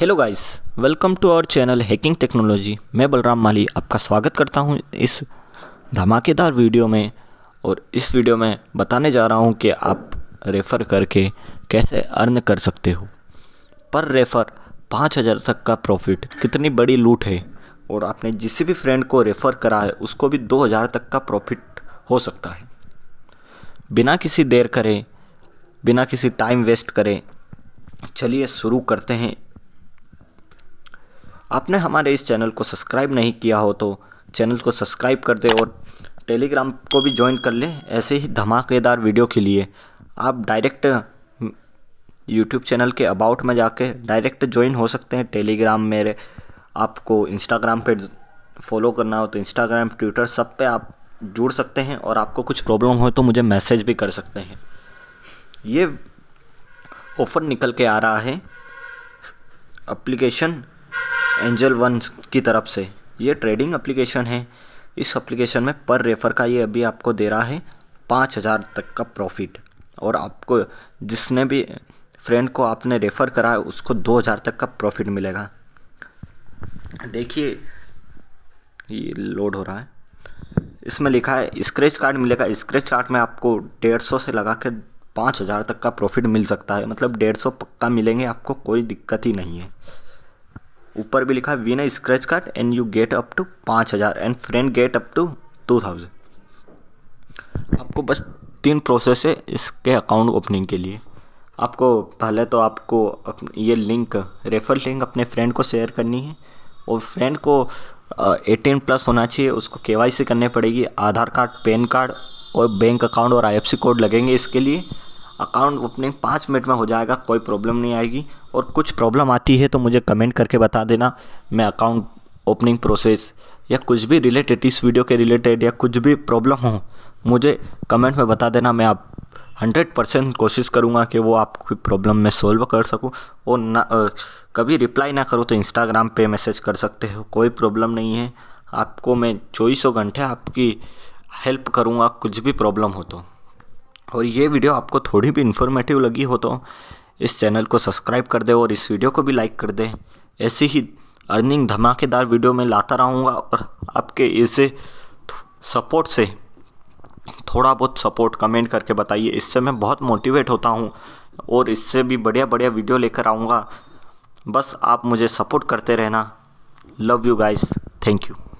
hello guys welcome to our channel hacking technology मैं बलराम माली आपका स्वागत करता हूं इस धमाकेदार वीडियो में और इस वीडियो में बताने जा रहा हूं कि आप रेफ़र करके कैसे अर्न कर सकते हो पर रेफ़र पाँच हज़ार तक का प्रॉफिट कितनी बड़ी लूट है और आपने जिस भी फ्रेंड को रेफ़र करा है उसको भी दो हज़ार तक का प्रॉफिट हो सकता है बिना किसी देर करें बिना किसी टाइम वेस्ट करें चलिए शुरू करते हैं आपने हमारे इस चैनल को सब्सक्राइब नहीं किया हो तो चैनल को सब्सक्राइब कर दे और टेलीग्राम को भी ज्वाइन कर लें ऐसे ही धमाकेदार वीडियो के लिए आप डायरेक्ट यूट्यूब हम्म, चैनल के अबाउट में जाके डायरेक्ट ज्वाइन हो सकते हैं टेलीग्राम मेरे आपको इंस्टाग्राम पे फॉलो करना हो तो इंस्टाग्राम ट्विटर सब पे आप जुड़ सकते हैं और आपको कुछ प्रॉब्लम हो तो मुझे मैसेज भी कर सकते हैं ये ऑफ़र निकल के आ रहा है अप्लीकेशन एंजल वन की तरफ से ये ट्रेडिंग एप्लीकेशन है इस एप्लीकेशन में पर रेफ़र का ये अभी आपको दे रहा है पाँच हज़ार तक का प्रॉफिट और आपको जिसने भी फ्रेंड को आपने रेफ़र करा है उसको दो हज़ार तक का प्रॉफिट मिलेगा देखिए ये लोड हो रहा है इसमें लिखा है स्क्रैच कार्ड मिलेगा स्क्रैच कार्ड में आपको डेढ़ सौ से लगा के पाँच हज़ार तक का प्रॉफिट मिल सकता है मतलब डेढ़ सौ पक्का मिलेंगे आपको कोई दिक्कत ही नहीं है ऊपर भी लिखा है win scratch card and you get up to पाँच हज़ार and friend get up to two thousand आपको बस तीन प्रोसेस है इसके अकाउंट ओपनिंग के लिए आपको पहले तो आपको ये लिंक रेफर लिंक अपने फ्रेंड को शेयर करनी है और फ्रेंड को एटीन प्लस होना चाहिए उसको के करने पड़ेगी आधार कार्ड पैन कार्ड और बैंक अकाउंट और सी कोड लगेंगे इसके लिए अकाउंट ओपनिंग पाँच मिनट में हो जाएगा कोई प्रॉब्लम नहीं आएगी और कुछ प्रॉब्लम आती है तो मुझे कमेंट करके बता देना मैं अकाउंट ओपनिंग प्रोसेस या कुछ भी रिलेटेड इस वीडियो के रिलेटेड या कुछ भी प्रॉब्लम हो मुझे कमेंट में बता देना मैं आप हंड्रेड परसेंट कोशिश करूँगा कि वो आपकी प्रॉब्लम में सॉल्व कर सकूँ और ना आ, कभी रिप्लाई ना करो तो इंस्टाग्राम पे मैसेज कर सकते हो कोई प्रॉब्लम नहीं है आपको मैं चौबीसों घंटे आपकी हेल्प करूँगा कुछ भी प्रॉब्लम हो तो और ये वीडियो आपको थोड़ी भी इन्फॉर्मेटिव लगी हो तो इस चैनल को सब्सक्राइब कर दे और इस वीडियो को भी लाइक कर दे ऐसी ही अर्निंग धमाकेदार वीडियो में लाता रहूँगा और आपके इसे सपोर्ट से थोड़ा बहुत सपोर्ट कमेंट करके बताइए इससे मैं बहुत मोटिवेट होता हूँ और इससे भी बढ़िया बढ़िया वीडियो लेकर आऊँगा बस आप मुझे सपोर्ट करते रहना love you guys thank you